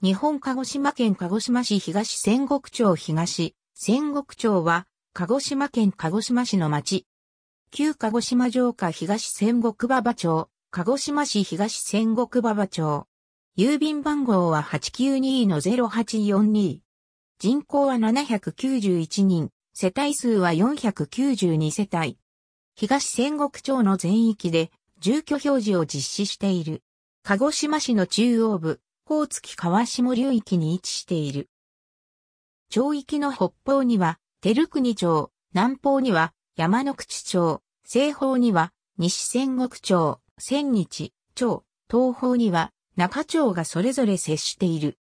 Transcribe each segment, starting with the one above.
日本鹿児島県鹿児島市東仙国町東、仙国町は、鹿児島県鹿児島市の町。旧鹿児島城下東仙国馬場町、鹿児島市東仙国馬場町。郵便番号は892-0842。人口は791人、世帯数は492世帯。東仙国町の全域で住居表示を実施している。鹿児島市の中央部、甲月川下流域に位置している。町域の北方には、照国町、南方には、山の口町、西方には、西仙国町、千日町、東方には、中町がそれぞれ接している。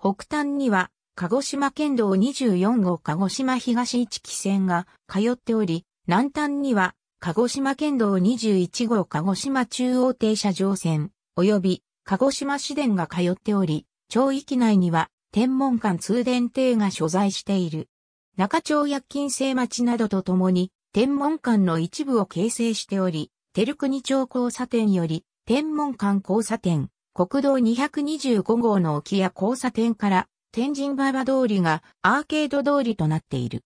北端には、鹿児島県道24号鹿児島東一期線が通っており、南端には、鹿児島県道21号鹿児島中央停車場線、及び鹿児島市電が通っており、町域内には天文館通電亭が所在している。中町薬金製町などとともに、天文館の一部を形成しており、照国町交差点より、天文館交差点、国道225号の沖や交差点から、天神馬場通りがアーケード通りとなっている。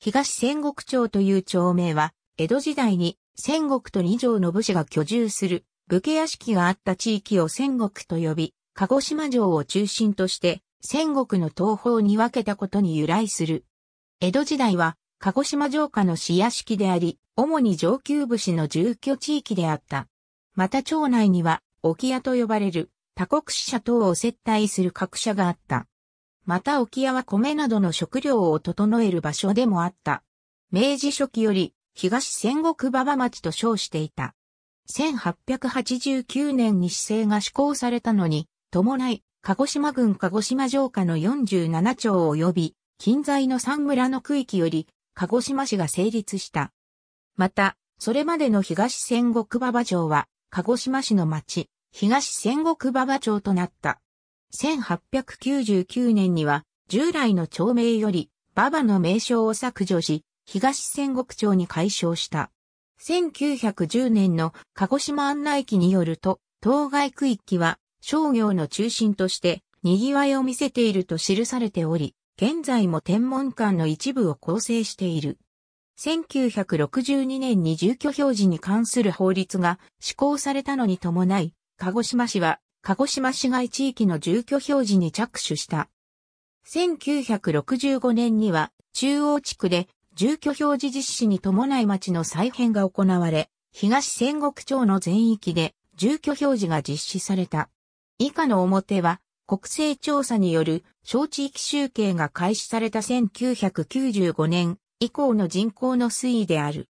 東仙国町という町名は、江戸時代に仙国と二条の武士が居住する武家屋敷があった地域を戦国と呼び、鹿児島城を中心として戦国の東方に分けたことに由来する。江戸時代は鹿児島城下の市屋敷であり、主に上級武士の住居地域であった。また町内には、沖屋と呼ばれる多国支社等を接待する各社があった。また沖屋は米などの食料を整える場所でもあった。明治初期より東戦国馬場町と称していた。1889年に市政が施行されたのに、伴い、鹿児島郡鹿児島城下の47町及び、近在の三村の区域より、鹿児島市が成立した。また、それまでの東戦国馬場町は、鹿児島市の町、東戦国馬場町となった。1899年には、従来の町名より、馬場の名称を削除し、東戦国町に解消した。1910年の鹿児島案内記によると、当該区域は商業の中心として賑わいを見せていると記されており、現在も天文館の一部を構成している。1962年に住居表示に関する法律が施行されたのに伴い、鹿児島市は鹿児島市街地域の住居表示に着手した。1965年には中央地区で住居表示実施に伴い町の再編が行われ、東仙国町の全域で住居表示が実施された。以下の表は、国勢調査による小地域集計が開始された1995年以降の人口の推移である。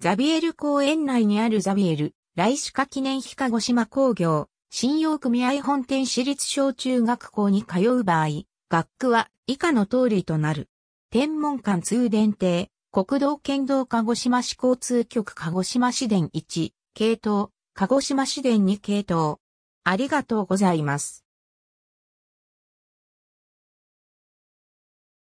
ザビエル公園内にあるザビエル、来種化記念日鹿児島工業、信用組合本店私立小中学校に通う場合、学区は以下の通りとなる。天文館通電亭、国道県道鹿児島市交通局鹿児島市電1、系統、鹿児島市電2系統。ありがとうございます。